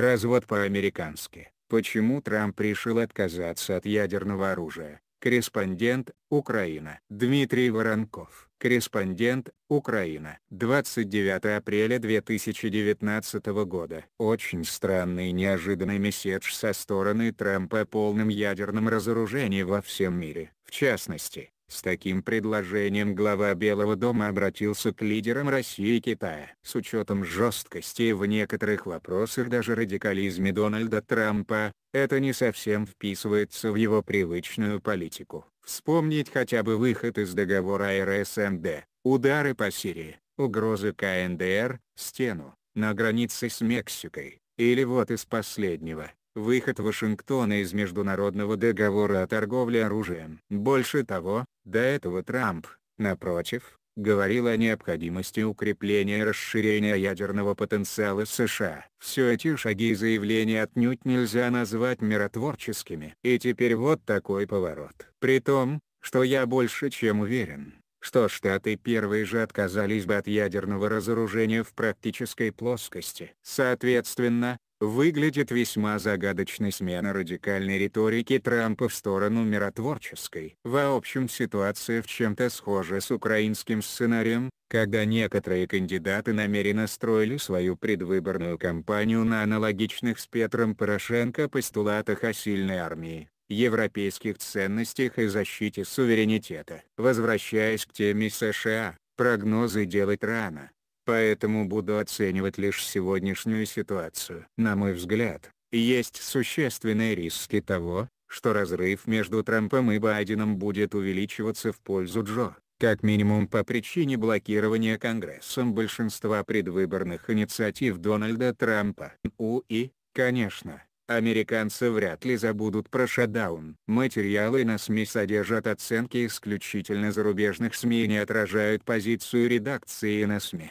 Развод по-американски. Почему Трамп решил отказаться от ядерного оружия? Корреспондент, Украина. Дмитрий Воронков. Корреспондент, Украина. 29 апреля 2019 года. Очень странный и неожиданный месседж со стороны Трампа о полном ядерном разоружении во всем мире. В частности, с таким предложением глава Белого дома обратился к лидерам России и Китая. С учетом жесткости в некоторых вопросах даже радикализме Дональда Трампа, это не совсем вписывается в его привычную политику. Вспомнить хотя бы выход из договора РСМД, удары по Сирии, угрозы КНДР, стену, на границе с Мексикой, или вот из последнего, выход Вашингтона из Международного договора о торговле оружием. Больше того, до этого Трамп, напротив, говорил о необходимости укрепления и расширения ядерного потенциала США. Все эти шаги и заявления отнюдь нельзя назвать миротворческими. И теперь вот такой поворот. При том, что я больше чем уверен, что Штаты первые же отказались бы от ядерного разоружения в практической плоскости. Соответственно, выглядит весьма загадочной смена радикальной риторики Трампа в сторону миротворческой. В общем ситуация в чем-то схожа с украинским сценарием, когда некоторые кандидаты намеренно строили свою предвыборную кампанию на аналогичных с Петром Порошенко постулатах о сильной армии европейских ценностях и защите суверенитета. Возвращаясь к теме США, прогнозы делать рано поэтому буду оценивать лишь сегодняшнюю ситуацию. На мой взгляд, есть существенные риски того, что разрыв между Трампом и Байденом будет увеличиваться в пользу Джо, как минимум по причине блокирования Конгрессом большинства предвыборных инициатив Дональда Трампа. У и, конечно, американцы вряд ли забудут про шатдаун. Материалы на СМИ содержат оценки исключительно зарубежных СМИ и не отражают позицию редакции на СМИ.